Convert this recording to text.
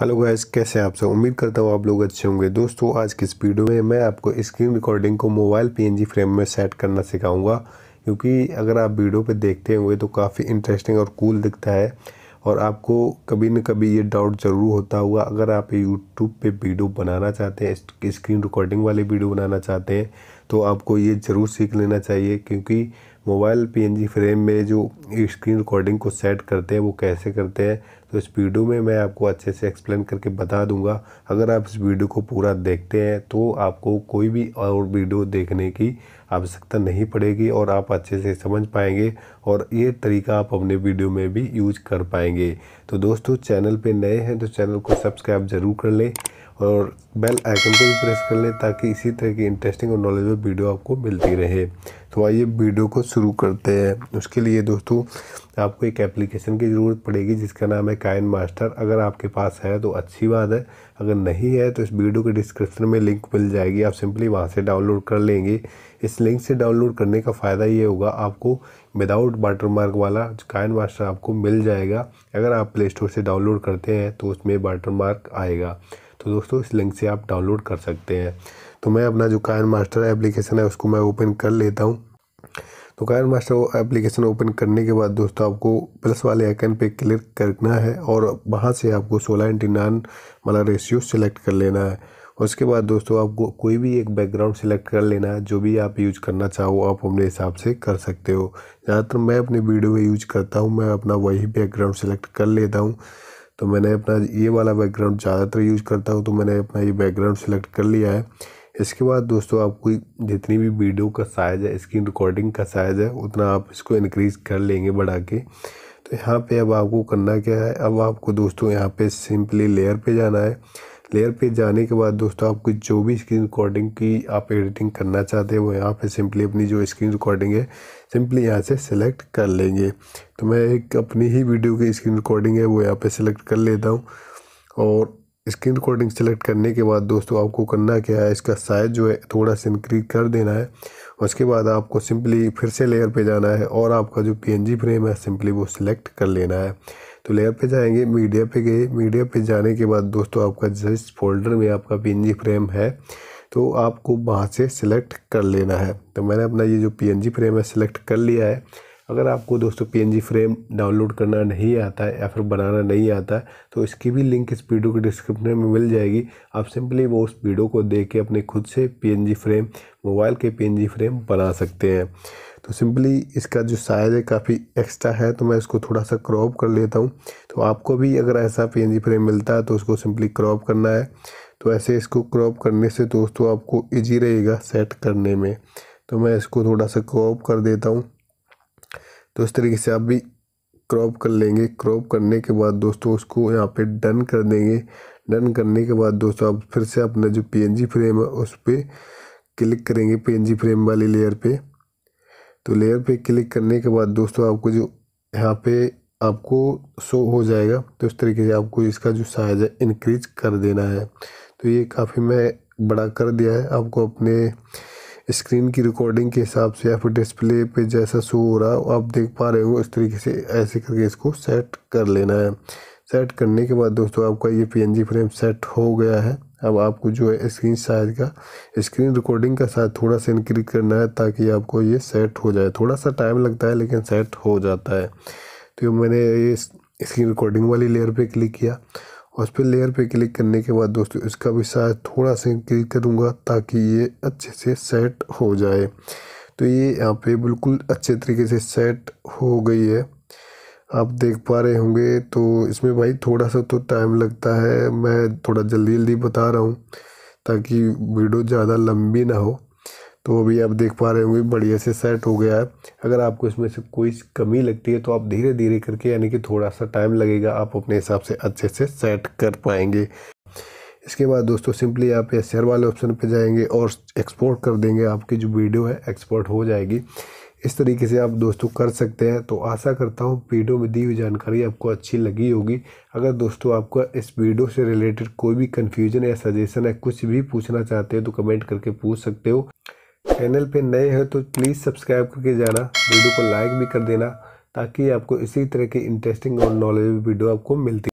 hello guys कैसे आप सब उम्मीद करता हूँ आप लोग अच्छे होंगे दोस्तों आज की इस वीडियो में मैं आपको स्क्रीन रिकॉर्डिंग को मोबाइल पीएनजी फ्रेम में सेट करना सिखाऊंगा क्योंकि अगर आप वीडियो पे देखते हुए तो काफ़ी इंटरेस्टिंग और कूल दिखता है और आपको कभी न कभी ये डाउट ज़रूर होता हुआ अगर आप यूट्यूब पर वीडियो बनाना चाहते हैं स्क्रीन रिकॉर्डिंग वाले वीडियो बनाना चाहते हैं तो आपको ये ज़रूर सीख लेना चाहिए क्योंकि मोबाइल पीएनजी फ्रेम में जो स्क्रीन रिकॉर्डिंग को सेट करते हैं वो कैसे करते हैं तो इस वीडियो में मैं आपको अच्छे से एक्सप्लेन करके बता दूंगा अगर आप इस वीडियो को पूरा देखते हैं तो आपको कोई भी और वीडियो देखने की आवश्यकता नहीं पड़ेगी और आप अच्छे से समझ पाएंगे और ये तरीका आप अपने वीडियो में भी यूज कर पाएंगे तो दोस्तों चैनल पे नए हैं तो चैनल को सब्सक्राइब ज़रूर कर लें और बेल आइकन को भी प्रेस कर लें ताकि इसी तरह की इंटरेस्टिंग और नॉलेज वीडियो आपको मिलती रहे तो आइए वीडियो को शुरू करते हैं उसके लिए दोस्तों आपको एक एप्लीकेशन की ज़रूरत पड़ेगी जिसका नाम है कायन मास्टर अगर आपके पास है तो अच्छी बात है अगर नहीं है तो इस वीडियो के डिस्क्रिप्शन में लिंक मिल जाएगी आप सिंपली वहाँ से डाउनलोड कर लेंगे इस लिंक से डाउनलोड करने का फ़ायदा ये होगा आपको विदाउट मार्क वाला कायन मास्टर आपको मिल जाएगा अगर आप प्ले स्टोर से डाउनलोड करते हैं तो उसमें मार्क आएगा तो दोस्तों इस लिंक से आप डाउनलोड कर सकते हैं तो मैं अपना जो कायन मास्टर एप्लीकेशन है उसको मैं ओपन कर लेता हूँ तो कायन मास्टर एप्लीकेशन ओपन करने के बाद दोस्तों आपको प्लस वाले आइकन पे क्लिक करना है और वहाँ से आपको सोलह इंटी नाइन वाला रेशियो सेलेक्ट कर लेना है उसके बाद दोस्तों आपको कोई भी एक बैकग्राउंड सिलेक्ट कर लेना है जो भी आप यूज करना चाहो आप अपने हिसाब से कर सकते हो ज़्यादातर मैं अपने वीडियो में यूज करता हूँ मैं अपना वही बैकग्राउंड सेलेक्ट कर लेता हूँ तो मैंने अपना ये वाला बैकग्राउंड ज़्यादातर यूज करता हूँ तो मैंने अपना ये बैकग्राउंड सेलेक्ट कर लिया है इसके बाद दोस्तों आपको जितनी भी वीडियो का साइज़ है स्क्रीन रिकॉर्डिंग का साइज़ है उतना आप इसको इनक्रीज़ कर लेंगे बढ़ा के तो यहाँ पे अब आपको करना क्या है अब आपको दोस्तों यहाँ पे सिंपली लेयर पे जाना है लेयर पे जाने के बाद दोस्तों आपको जो भी स्क्रीन रिकॉर्डिंग की आप एडिटिंग करना चाहते हैं वो यहाँ पे सिंपली अपनी जो स्क्रीन रिकॉर्डिंग है सिंपली यहाँ से सेलेक्ट कर लेंगे तो मैं एक अपनी ही वीडियो की स्क्रीन रिकॉर्डिंग है वो यहाँ पे सिलेक्ट कर लेता हूँ और स्क्रीन रिकॉर्डिंग सेलेक्ट करने के बाद दोस्तों आपको करना क्या है इसका साइज जो है थोड़ा सा इंक्रीज कर देना है उसके बाद आपको सिंपली फिर से लेयर पर जाना है और आपका जो पी फ्रेम है सिंपली वो सिलेक्ट कर लेना है तो लेयर पे जाएंगे मीडिया पे गए मीडिया पे जाने के बाद दोस्तों आपका जिस फोल्डर में आपका पी फ्रेम है तो आपको वहाँ से सिलेक्ट कर लेना है तो मैंने अपना ये जो पी फ्रेम है सिलेक्ट कर लिया है अगर आपको दोस्तों पी फ्रेम डाउनलोड करना नहीं आता है या फिर बनाना नहीं आता है तो इसकी भी लिंक इस वीडियो के डिस्क्रिप्शन में मिल जाएगी आप सिंपली वो उस वीडियो को देख के अपने खुद से पी फ्रेम मोबाइल के पी फ्रेम बना सकते हैं तो सिंपली इसका जो साइज़ है काफ़ी एक्स्ट्रा है तो मैं इसको थोड़ा सा क्रॉप कर लेता हूँ तो आपको भी अगर ऐसा पी फ्रेम मिलता है तो उसको सिंपली क्रॉप करना है तो ऐसे इसको क्रॉप करने से दोस्तों आपको ईजी रहेगा सेट करने में तो मैं इसको थोड़ा सा क्रॉप कर देता हूँ तो इस तरीके से आप भी क्रॉप कर लेंगे क्रॉप करने के बाद दोस्तों उसको यहाँ पे डन कर देंगे डन करने के बाद दोस्तों आप फिर से अपना जो पीएनजी फ्रेम है उस पर क्लिक करेंगे पीएनजी फ्रेम वाली लेयर पे तो लेयर पे क्लिक करने के बाद दोस्तों आपको जो यहाँ पे आपको शो हो जाएगा तो इस तरीके से आपको इसका जो साइज़ है इनक्रीज कर देना है तो ये काफ़ी मैं बड़ा कर दिया है आपको अपने स्क्रीन की रिकॉर्डिंग के हिसाब से या फिर डिस्प्ले पे जैसा शो हो रहा है आप देख पा रहे हो इस तरीके से ऐसे करके इसको सेट कर लेना है सेट करने के बाद दोस्तों आपका ये पी फ्रेम सेट हो गया है अब आपको जो है स्क्रीन साइज का स्क्रीन रिकॉर्डिंग का साइज थोड़ा सा इनक्रीज करना है ताकि आपको ये सेट हो जाए थोड़ा सा टाइम लगता है लेकिन सेट हो जाता है तो मैंने ये स्क्रीन रिकॉर्डिंग वाली लेयर पे क्लिक किया और उस पर लेयर पे क्लिक करने के बाद दोस्तों इसका भी साइज थोड़ा सा इनक्रीज करूँगा ताकि ये अच्छे से सेट हो जाए तो ये यहाँ पर बिल्कुल अच्छे तरीके से सेट हो गई है आप देख पा रहे होंगे तो इसमें भाई थोड़ा सा तो टाइम लगता है मैं थोड़ा जल्दी जल्दी बता रहा हूँ ताकि वीडियो ज़्यादा लंबी ना हो तो अभी आप देख पा रहे होंगे बढ़िया से सेट हो गया है अगर आपको इसमें से कोई कमी लगती है तो आप धीरे धीरे करके यानी कि थोड़ा सा टाइम लगेगा आप अपने हिसाब से अच्छे से सेट कर पाएंगे इसके बाद दोस्तों सिंपली आप एस वाले ऑप्शन पे जाएंगे और एक्सपोर्ट कर देंगे आपकी जो वीडियो है एक्सपोर्ट हो जाएगी इस तरीके से आप दोस्तों कर सकते हैं तो आशा करता हूँ वीडियो में दी हुई जानकारी आपको अच्छी लगी होगी अगर दोस्तों आपको इस वीडियो से रिलेटेड कोई भी कन्फ्यूजन या सजेशन है कुछ भी पूछना चाहते हो तो कमेंट करके पूछ सकते हो चैनल पे नए हो तो प्लीज़ सब्सक्राइब करके जाना वीडियो को लाइक भी कर देना ताकि आपको इसी तरह की इंटरेस्टिंग और नॉलेज वीडियो आपको मिलती